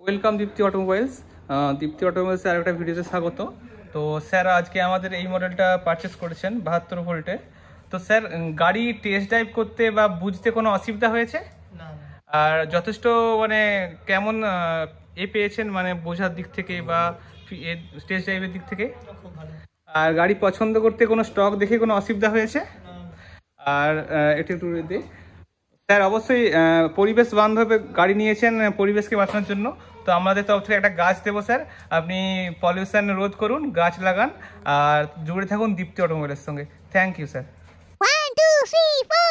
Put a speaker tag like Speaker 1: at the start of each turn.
Speaker 1: welcome Deepti automobiles Deepti automobiles আর একটা ভিডিওতে স্বাগত তো স্যার আজকে আমাদের এই মডেলটা পারচেস করেছেন বাহাত্তর ভোল্টে তো স্যার গাড়ি টেস্ট ড্রাইভ করতে বা বুঝতে কোনো অসুবিধা হয়েছে আর যথেষ্ট মানে কেমন এ পেয়েছেন মানে বোঝার দিক থেকে বা টেস্ট ড্রাইভের দিক থেকে আর গাড়ি পছন্দ করতে কোনো স্টক দেখে কোনো অসুবিধা হয়েছে আর এটা একটু দিই স্যার অবশ্যই পরিবেশ বান্ধব গাড়ি নিয়েছেন পরিবেশকে বাঁচানোর জন্য তো আমাদের তরফ থেকে একটা গাছ দেবো স্যার আপনি পলিউশন রোধ করুন গাছ লাগান আর জুড়ে থাকুন দীপ্তি অটোমোবাইলের সঙ্গে থ্যাংক ইউ
Speaker 2: স্যার